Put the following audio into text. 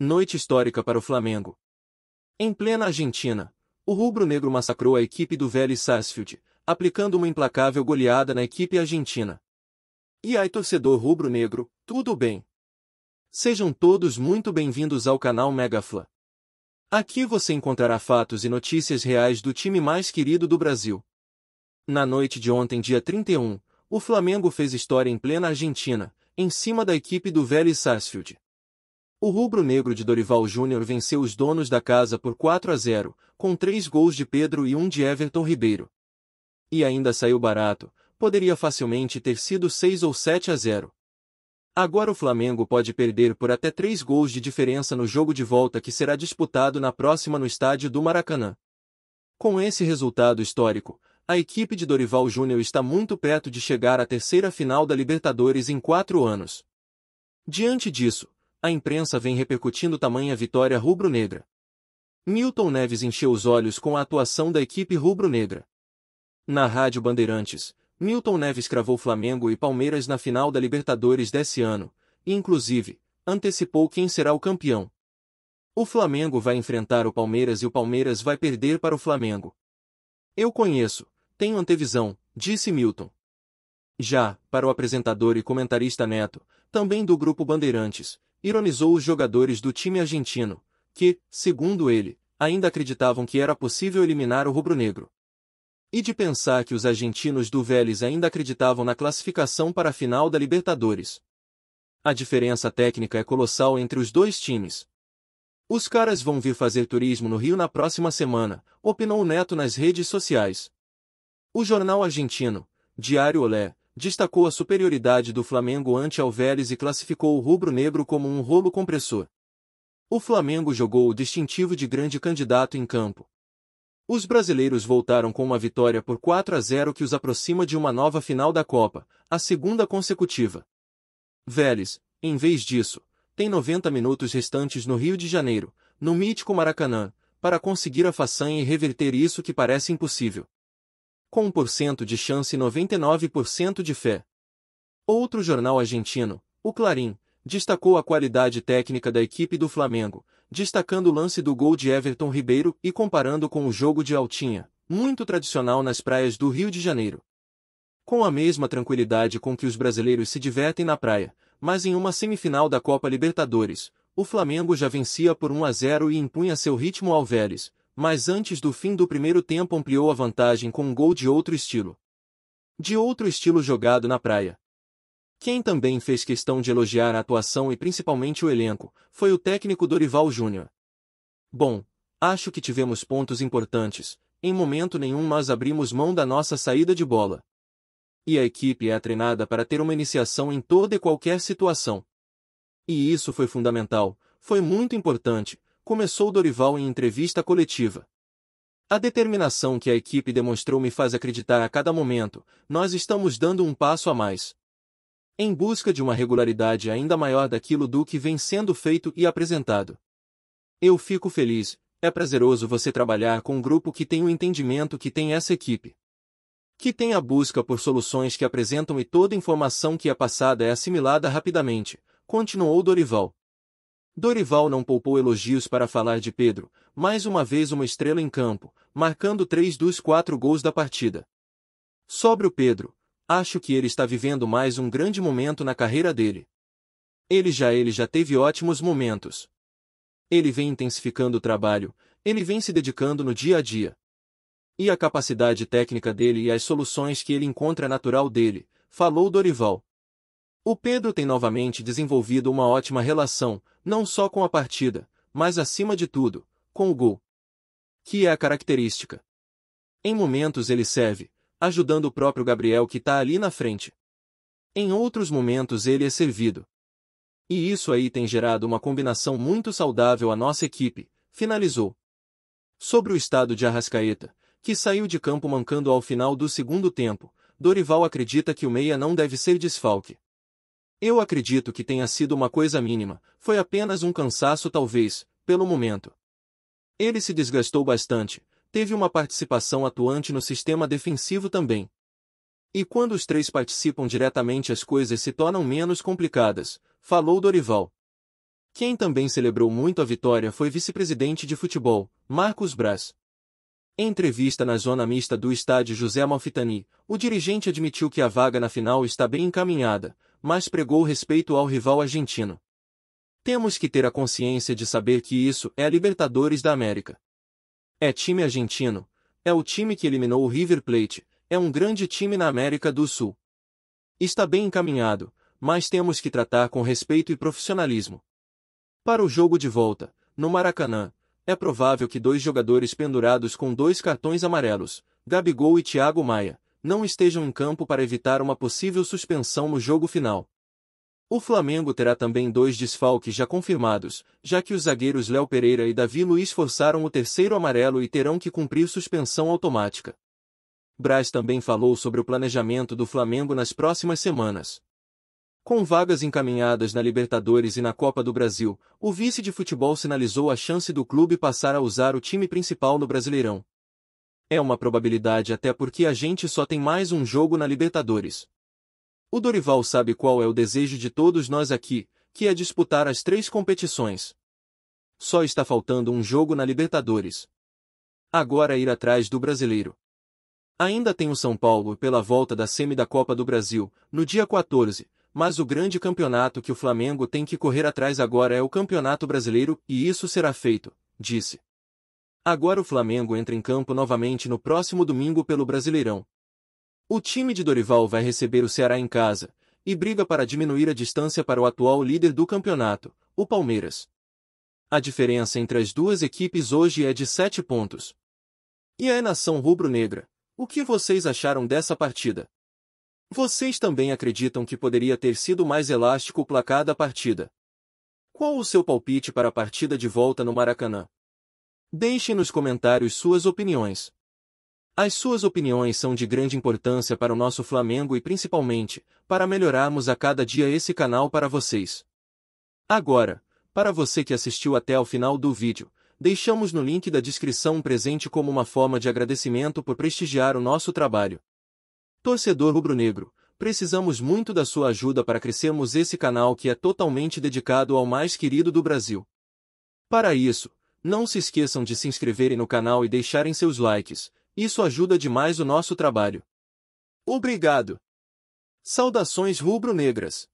Noite histórica para o Flamengo. Em plena Argentina, o rubro-negro massacrou a equipe do Vélez Sarsfield, aplicando uma implacável goleada na equipe argentina. E aí, torcedor rubro-negro, tudo bem? Sejam todos muito bem-vindos ao canal Megafla. Aqui você encontrará fatos e notícias reais do time mais querido do Brasil. Na noite de ontem, dia 31, o Flamengo fez história em plena Argentina, em cima da equipe do Vélez Sarsfield. O rubro-negro de Dorival Júnior venceu os donos da casa por 4 a 0, com três gols de Pedro e um de Everton Ribeiro. E ainda saiu barato, poderia facilmente ter sido 6 ou 7 a 0. Agora o Flamengo pode perder por até três gols de diferença no jogo de volta que será disputado na próxima no estádio do Maracanã. Com esse resultado histórico, a equipe de Dorival Júnior está muito perto de chegar à terceira final da Libertadores em quatro anos. Diante disso, a imprensa vem repercutindo tamanha vitória rubro-negra. Milton Neves encheu os olhos com a atuação da equipe rubro-negra. Na Rádio Bandeirantes, Milton Neves cravou Flamengo e Palmeiras na final da Libertadores desse ano, e inclusive, antecipou quem será o campeão. O Flamengo vai enfrentar o Palmeiras e o Palmeiras vai perder para o Flamengo. Eu conheço, tenho antevisão, disse Milton. Já, para o apresentador e comentarista Neto, também do Grupo Bandeirantes, ironizou os jogadores do time argentino, que, segundo ele, ainda acreditavam que era possível eliminar o rubro-negro. E de pensar que os argentinos do Vélez ainda acreditavam na classificação para a final da Libertadores. A diferença técnica é colossal entre os dois times. Os caras vão vir fazer turismo no Rio na próxima semana, opinou o Neto nas redes sociais. O jornal argentino, Diário Olé, destacou a superioridade do Flamengo ante Alveres e classificou o rubro-negro como um rolo compressor. O Flamengo jogou o distintivo de grande candidato em campo. Os brasileiros voltaram com uma vitória por 4 a 0 que os aproxima de uma nova final da Copa, a segunda consecutiva. Vélez, em vez disso, tem 90 minutos restantes no Rio de Janeiro, no mítico Maracanã, para conseguir a façanha e reverter isso que parece impossível com 1% de chance e 99% de fé. Outro jornal argentino, o Clarim, destacou a qualidade técnica da equipe do Flamengo, destacando o lance do gol de Everton Ribeiro e comparando com o jogo de Altinha, muito tradicional nas praias do Rio de Janeiro. Com a mesma tranquilidade com que os brasileiros se divertem na praia, mas em uma semifinal da Copa Libertadores, o Flamengo já vencia por 1 a 0 e impunha seu ritmo ao Vélez, mas antes do fim do primeiro tempo ampliou a vantagem com um gol de outro estilo. De outro estilo jogado na praia. Quem também fez questão de elogiar a atuação e principalmente o elenco, foi o técnico Dorival Júnior. Bom, acho que tivemos pontos importantes, em momento nenhum nós abrimos mão da nossa saída de bola. E a equipe é treinada para ter uma iniciação em toda e qualquer situação. E isso foi fundamental, foi muito importante, começou Dorival em entrevista coletiva. A determinação que a equipe demonstrou me faz acreditar a cada momento, nós estamos dando um passo a mais. Em busca de uma regularidade ainda maior daquilo do que vem sendo feito e apresentado. Eu fico feliz, é prazeroso você trabalhar com um grupo que tem o entendimento que tem essa equipe. Que tem a busca por soluções que apresentam e toda informação que é passada é assimilada rapidamente, continuou Dorival. Dorival não poupou elogios para falar de Pedro, mais uma vez uma estrela em campo, marcando três dos quatro gols da partida. Sobre o Pedro, acho que ele está vivendo mais um grande momento na carreira dele. Ele já ele já teve ótimos momentos. Ele vem intensificando o trabalho, ele vem se dedicando no dia a dia. E a capacidade técnica dele e as soluções que ele encontra natural dele, falou Dorival. O Pedro tem novamente desenvolvido uma ótima relação, não só com a partida, mas acima de tudo, com o gol. Que é a característica. Em momentos ele serve, ajudando o próprio Gabriel que está ali na frente. Em outros momentos ele é servido. E isso aí tem gerado uma combinação muito saudável à nossa equipe, finalizou. Sobre o estado de Arrascaeta, que saiu de campo mancando ao final do segundo tempo, Dorival acredita que o meia não deve ser desfalque. Eu acredito que tenha sido uma coisa mínima, foi apenas um cansaço talvez, pelo momento. Ele se desgastou bastante, teve uma participação atuante no sistema defensivo também. E quando os três participam diretamente as coisas se tornam menos complicadas, falou Dorival. Quem também celebrou muito a vitória foi vice-presidente de futebol, Marcos Braz. Em entrevista na zona mista do estádio José Malfitani, o dirigente admitiu que a vaga na final está bem encaminhada, mas pregou respeito ao rival argentino. Temos que ter a consciência de saber que isso é a Libertadores da América. É time argentino, é o time que eliminou o River Plate, é um grande time na América do Sul. Está bem encaminhado, mas temos que tratar com respeito e profissionalismo. Para o jogo de volta, no Maracanã, é provável que dois jogadores pendurados com dois cartões amarelos, Gabigol e Thiago Maia, não estejam em campo para evitar uma possível suspensão no jogo final. O Flamengo terá também dois desfalques já confirmados, já que os zagueiros Léo Pereira e Davi Luiz forçaram o terceiro amarelo e terão que cumprir suspensão automática. Braz também falou sobre o planejamento do Flamengo nas próximas semanas. Com vagas encaminhadas na Libertadores e na Copa do Brasil, o vice de futebol sinalizou a chance do clube passar a usar o time principal no Brasileirão. É uma probabilidade até porque a gente só tem mais um jogo na Libertadores. O Dorival sabe qual é o desejo de todos nós aqui, que é disputar as três competições. Só está faltando um jogo na Libertadores. Agora ir atrás do brasileiro. Ainda tem o São Paulo pela volta da semi da Copa do Brasil, no dia 14, mas o grande campeonato que o Flamengo tem que correr atrás agora é o Campeonato Brasileiro, e isso será feito, disse. Agora o Flamengo entra em campo novamente no próximo domingo pelo Brasileirão. O time de Dorival vai receber o Ceará em casa e briga para diminuir a distância para o atual líder do campeonato, o Palmeiras. A diferença entre as duas equipes hoje é de 7 pontos. E a nação rubro-negra, o que vocês acharam dessa partida? Vocês também acreditam que poderia ter sido mais elástico o placar da partida? Qual o seu palpite para a partida de volta no Maracanã? Deixe nos comentários suas opiniões. As suas opiniões são de grande importância para o nosso Flamengo e principalmente, para melhorarmos a cada dia esse canal para vocês. Agora, para você que assistiu até o final do vídeo, deixamos no link da descrição um presente como uma forma de agradecimento por prestigiar o nosso trabalho. Torcedor rubro-negro, precisamos muito da sua ajuda para crescermos esse canal que é totalmente dedicado ao mais querido do Brasil. Para isso, não se esqueçam de se inscreverem no canal e deixarem seus likes, isso ajuda demais o nosso trabalho. Obrigado! Saudações rubro-negras!